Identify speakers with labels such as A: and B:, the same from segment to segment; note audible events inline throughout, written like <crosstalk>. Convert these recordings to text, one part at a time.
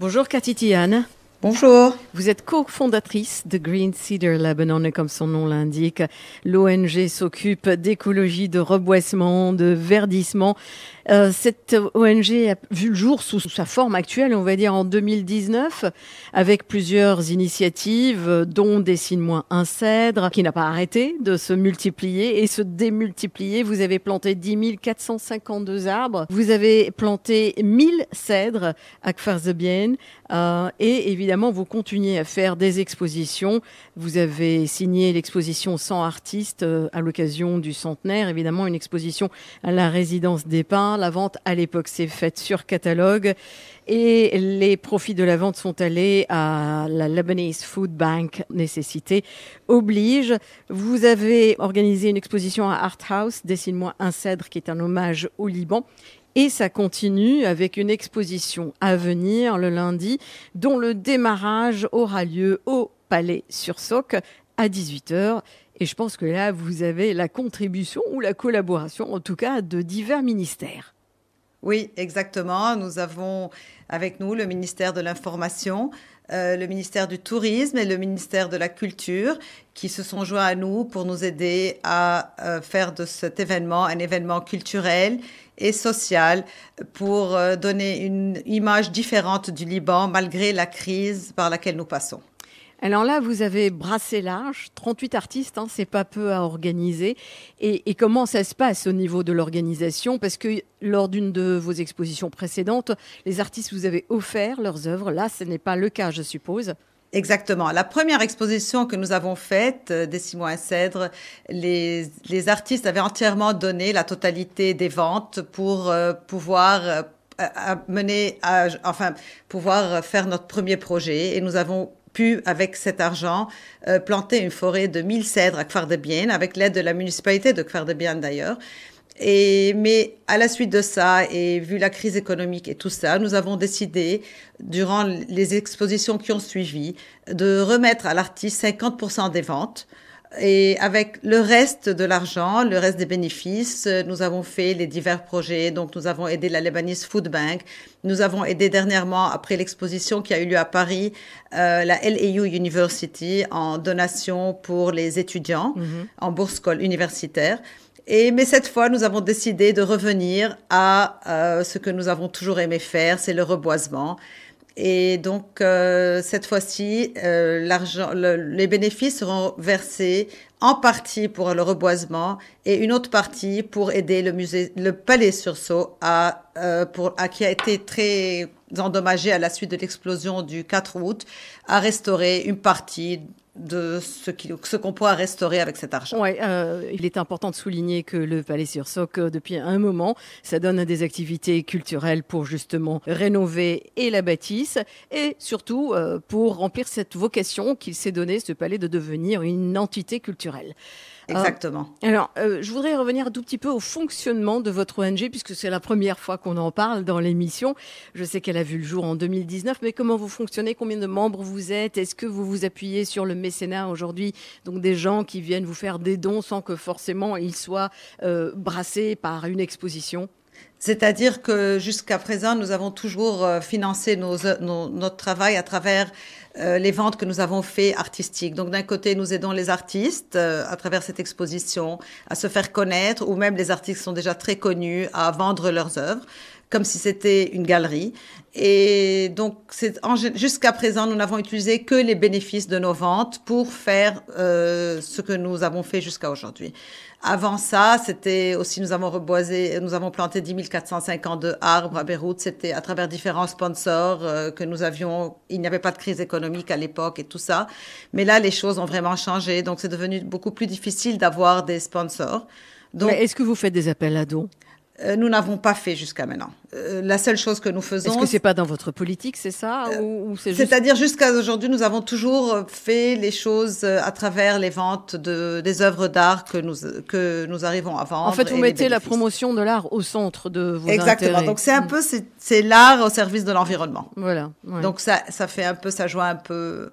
A: Bonjour Cathy Tiane. Bonjour. Vous êtes cofondatrice de Green Cedar Lebanon et comme son nom l'indique, l'ONG s'occupe d'écologie, de reboissement, de verdissement. Euh, cette ONG a vu le jour sous, sa forme actuelle, on va dire en 2019, avec plusieurs initiatives, dont Dessine-moi un cèdre, qui n'a pas arrêté de se multiplier et se démultiplier. Vous avez planté 10 452 arbres, vous avez planté 1000 cèdres à Kfarzebien euh, et évidemment évidemment, vous continuez à faire des expositions. Vous avez signé l'exposition 100 artistes euh, à l'occasion du centenaire. Évidemment, une exposition à la résidence des Pins. La vente, à l'époque, s'est faite sur catalogue. Et les profits de la vente sont allés à la Lebanese Food Bank. Nécessité oblige. Vous avez organisé une exposition à Art House, Dessine-moi un cèdre, qui est un hommage au Liban. Et ça continue avec une exposition à venir le lundi, dont le démarrage aura lieu au Palais sur Soc à 18h. Et je pense que là, vous avez la contribution ou la collaboration, en tout cas, de
B: divers ministères. Oui, exactement. Nous avons avec nous le ministère de l'Information, euh, le ministère du Tourisme et le ministère de la Culture qui se sont joints à nous pour nous aider à euh, faire de cet événement un événement culturel et social pour euh, donner une image différente du Liban malgré la crise par laquelle nous passons. Alors là, vous avez brassé large,
A: 38 artistes, hein, c'est pas peu à organiser. Et, comment ça se passe au niveau de l'organisation Parce que lors d'une de vos expositions précédentes, les artistes vous avaient offert leurs
B: œuvres. Là, ce n'est pas le cas, je suppose. Exactement. La première exposition que nous avons faite euh, des des mois à Cèdre, les, artistes avaient entièrement donné la totalité des ventes pour euh, pouvoir euh, enfin, pouvoir faire notre premier projet. Et nous avons pu, avec cet argent, euh, planter une forêt de 1000 cèdres à Bien, avec l'aide de la municipalité de Bien d'ailleurs. Et, mais à la suite de ça, et vu la crise économique et tout ça, nous avons décidé, durant les expositions qui ont suivi, de remettre à l'artiste 50% des ventes. Et avec le reste de l'argent, le reste des bénéfices, euh, nous avons fait les divers projets. Donc, nous avons aidé la Lebanese Food Bank. Nous avons aidé dernièrement, après l'exposition qui a eu lieu à Paris, euh, la LAU University en donation pour les étudiants mhm. en bourse universitaire. Et, mais cette fois, nous avons décidé de revenir à euh, ce que nous avons toujours aimé faire, c'est le reboisement. Et donc, euh, cette fois-ci, euh, les bénéfices seront versés en partie pour le reboisement et une autre partie pour aider le musée, le palais sur à, euh, à, qui a été très endommagé à la suite de l'explosion du 4 août, à restaurer une partie de ce qu'on ce pourra restaurer avec cet argent. Oui, euh, il est important de souligner que le Palais sur Soc, euh, depuis un
A: moment, ça donne des activités culturelles pour justement rénover et la bâtisse et surtout euh, pour remplir cette vocation qu'il s'est donnée, ce palais, de devenir une entité culturelle. Ah. Exactement. alors, je voudrais revenir un tout petit peu au fonctionnement de votre ONG, puisque c'est la première fois qu'on en parle dans l'émission. Je sais qu'elle a vu le jour en 2019, mais comment vous fonctionnez Combien de membres vous êtes Est-ce que vous vous appuyez sur le mécénat aujourd'hui, donc des gens qui viennent vous faire des dons sans que forcément ils soient euh, brassés par une
B: exposition c'est-à-dire que jusqu'à présent, nous avons toujours euh, financé notre travail à travers euh, les ventes que nous avons faites artistiques. Donc d'un côté, nous aidons les artistes à travers cette exposition à se faire connaître, ou même les artistes sont déjà très connus à vendre leurs œuvres comme si c'était une galerie. Et donc, jusqu'à présent, nous n'avons utilisé que les bénéfices de nos ventes pour faire euh, ce que nous avons fait jusqu'à aujourd'hui. Avant ça, c'était aussi, nous avons reboisé, nous avons planté 10 452 arbres à Beyrouth. C'était à travers différents sponsors euh, que nous avions. Il n'y avait pas de crise économique à l'époque et tout ça. Mais là, les choses ont vraiment changé. Donc, c'est devenu beaucoup plus difficile d'avoir des sponsors. Donc, est-ce que vous faites des appels à dons euh, nous n'avons pas fait jusqu'à maintenant. Euh, la seule chose que nous faisons. Est-ce que c'est pas dans votre politique, c'est ça euh, ou, C'est-à-dire jusqu'à aujourd'hui, nous avons toujours fait les choses à travers les ventes de, des œuvres d'art que nous que nous arrivons à vendre. En fait, vous mettez la
A: promotion de l'art au
B: centre de vos Exactement. Donc c'est un mm. peu c'est l'art au service de l'environnement. Voilà. Donc ça ça fait un peu ça joue un peu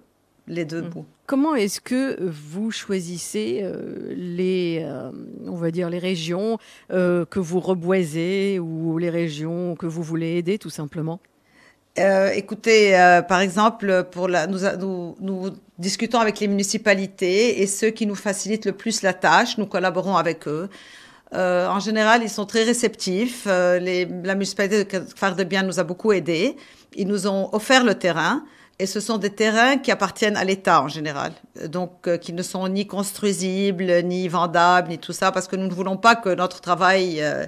B: les deux mm.
A: Comment est-ce que vous choisissez euh, les, euh, on va dire les régions euh, que vous
B: reboisez ou les régions que vous voulez aider tout simplement Écoutez, par exemple, pour la, nous, nous, discutons avec les municipalités et ceux qui nous facilitent le plus la tâche, nous collaborons avec eux. en général, ils sont très réceptifs. la municipalité de bien nous a beaucoup aidés. Ils nous ont offert le terrain. Et ce sont des terrains qui appartiennent à l'État en général, donc euh, qui ne sont ni construisibles, ni vendables, ni tout ça, parce que nous ne voulons pas que notre travail euh,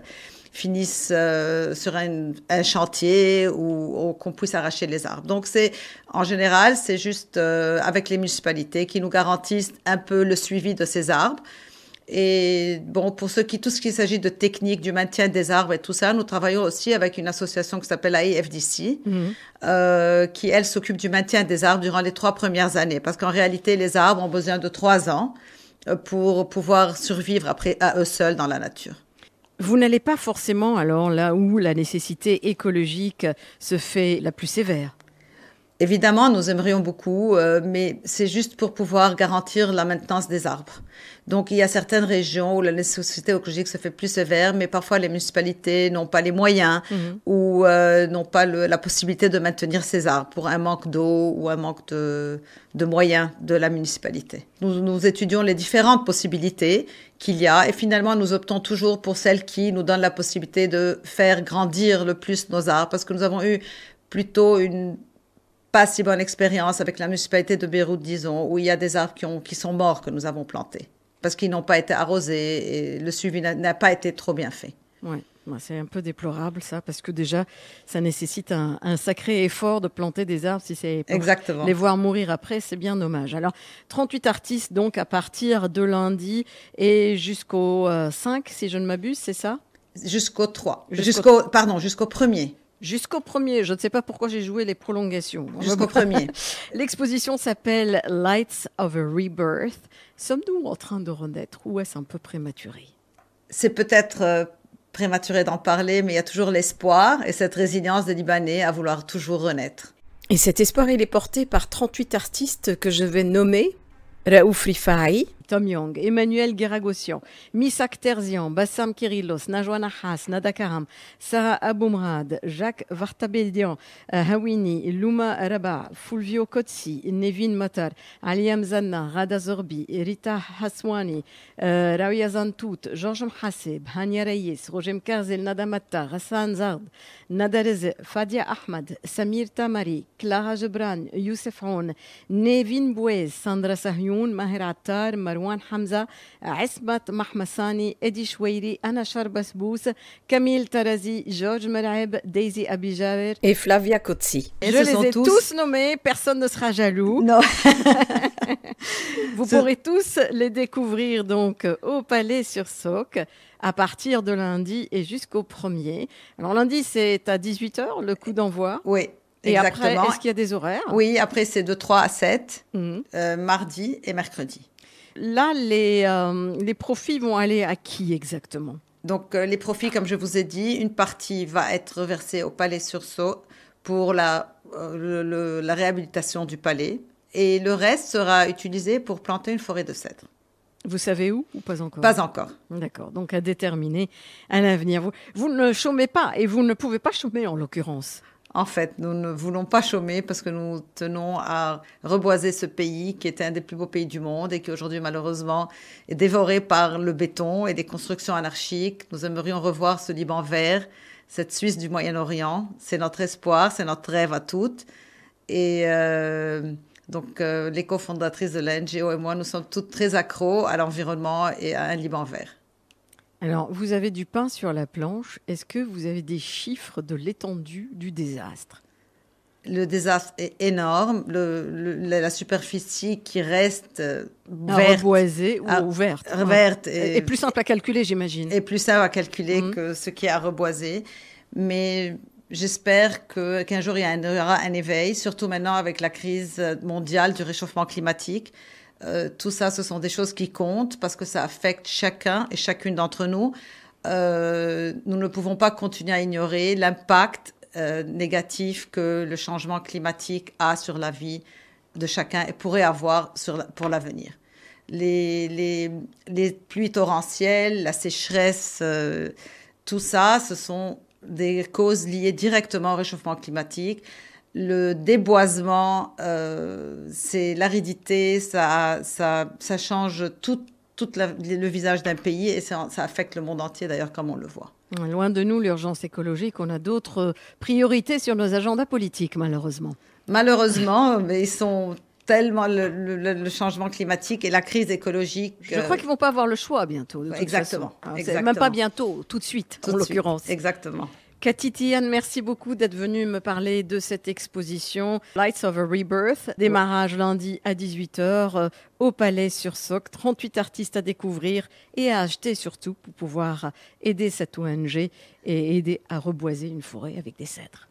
B: finisse euh, sur un, chantier ou, qu'on puisse arracher les arbres. Donc c'est en général, c'est juste avec les municipalités qui nous garantissent un peu le suivi de ces arbres. Et bon, pour ce qui, tout ce qui s'agit de technique, du maintien des arbres et tout ça, nous travaillons aussi avec une association qui s'appelle AIFDC, mhm. euh, qui, elle, s'occupe du maintien des arbres durant les trois premières années. Parce qu'en réalité, les arbres ont besoin de trois ans euh, pour pouvoir survivre après à eux seuls dans la nature. Vous n'allez pas
A: forcément alors là où la nécessité écologique se fait la plus sévère.
B: Évidemment, nous aimerions beaucoup, euh, mais c'est juste pour pouvoir garantir la maintenance des arbres. Donc, il y a certaines régions où la nécessité écologique se fait plus sévère, mais parfois les municipalités n'ont pas les moyens mhm. ou euh, n'ont pas la possibilité de maintenir ces arbres pour un manque d'eau ou un manque de, moyens de la municipalité. Nous, nous étudions les différentes possibilités qu'il y a et finalement, nous optons toujours pour celles qui nous donnent la possibilité de faire grandir le plus nos arbres parce que nous avons eu plutôt une pas si bonne expérience avec la municipalité de Beyrouth, disons, où il y a des arbres qui, sont morts que nous avons plantés parce qu'ils n'ont pas été arrosés et le suivi n'a pas été trop bien fait.
A: Oui. C'est un peu déplorable ça, parce que déjà, ça nécessite un, sacré effort de planter des arbres si c'est Exactement. les voir mourir après, c'est bien dommage. Alors, 38 artistes donc à partir de lundi et jusqu'au 5, euh, si je ne m'abuse, c'est ça Jusqu'au 3. Jusqu'au... pardon, jusqu'au 1er jusqu'au premier. Je ne sais pas pourquoi j'ai joué les prolongations. Jusqu'au premier. <laughs> L'exposition s'appelle Lights of a Rebirth. Sommes-nous en train de renaître ou est-ce un peu prématuré
B: C'est peut-être euh, prématuré d'en parler, mais il y a toujours l'espoir et cette résilience des Libanais à vouloir toujours renaître. Et
A: cet espoir, il est porté par 38 artistes que je vais nommer. Raouf Rifahi, Tom Young, Emmanuel Guéragossian, Misak Terzian, Bassam Kirillos, Najwa Nahas, Nada Karam, Sarah Aboumrad, Jacques Vartabedian, euh, Hawini, Luma Rabah, Fulvio Kotsi, Nevin Matar, Aliam Zanna, Rada Zorbi, Rita Haswani, euh, Rawia Zantout, Georges Mhaseb, Hania Reyes, Roger Mkarzel, Nada Mattar, Hassan Zard, Nada Fadia Ahmad, Samir Tamari, Clara Jebran, Youssef Houn, Nevin Bouez, Sandra Sahyun, Maher Attar, مروان Hamza, عصمة Mahmassani, إدي شويري Anna شربة Camille Tarazi, ترازي جورج Daisy Abijaver et Flavia Cozzi. Je les ai tous... nommés, personne ne sera jaloux. Non. <laughs> Vous pourrez tous les découvrir donc au Palais sur Soc à partir de lundi et jusqu'au 1er. Alors lundi, c'est à 18h le coup d'envoi. Oui. Et Exactement. est-ce qu'il y a des
B: horaires Oui, après c'est de 3 à 7, mhm. euh, mardi et mercredi. Là, euh, les, profits vont aller à qui exactement Donc euh, les profits, comme je vous ai dit, une partie va être versée au Palais sur pour euh, la, réhabilitation du palais et le reste sera utilisé pour planter une forêt de cèdres.
A: Vous savez où ou pas encore Pas encore. D'accord, donc à déterminer à l'avenir. vous,
B: ne chômez pas et vous ne pouvez pas chômer en l'occurrence. En fait, nous ne voulons pas chômer parce que nous tenons à reboiser ce pays qui était un des plus beaux pays du monde et qui aujourd'hui malheureusement est dévoré par le béton et des constructions anarchiques. Nous aimerions revoir ce Liban vert, cette Suisse du Moyen-Orient. C'est notre espoir, c'est notre rêve à toutes. Et euh, donc euh, les cofondatrices de l'NGO et moi, nous sommes toutes très accros à l'environnement et à un Liban vert.
A: Alors, vous avez du pain sur la planche.
B: Est-ce que vous avez des chiffres de l'étendue du désastre le désastre est énorme, la superficie qui reste euh, verte. ou ouverte hein. verte. plus simple à calculer, j'imagine. Et plus simple à calculer mhm. que ce qui est à reboiser. Mais j'espère qu'un jour, il y, aura un éveil, surtout maintenant avec la crise mondiale du réchauffement climatique. Euh, tout ça, ce sont des choses qui comptent parce que ça affecte chacun et chacune d'entre nous. Euh, nous ne pouvons pas continuer à ignorer l'impact euh, négatif que le changement climatique a sur la vie de chacun et pourrait avoir pour l'avenir. les, pluies torrentielles, la sécheresse, tout ça, ce sont des causes liées directement au réchauffement climatique le déboisement, euh, c'est l'aridité, ça, change tout, le visage d'un pays et ça, affecte le monde entier d'ailleurs comme on le voit.
A: Loin de nous l'urgence écologique, on a d'autres priorités sur nos agendas politiques malheureusement. Malheureusement,
B: <laughs> mais ils sont tellement le, changement climatique et la crise écologique. Je crois euh, qu'ils vont
A: pas avoir le choix bientôt. exactement, hein, Même pas bientôt, tout de suite en l'occurrence.
B: Exactement.
A: Katitian merci beaucoup d'être venue me parler de cette exposition Lights of a Rebirth, démarrage lundi à 18h euh, au Palais sur Soc, 38 artistes à découvrir et à acheter surtout pour pouvoir aider cette ONG et aider à reboiser une forêt avec des cèdres.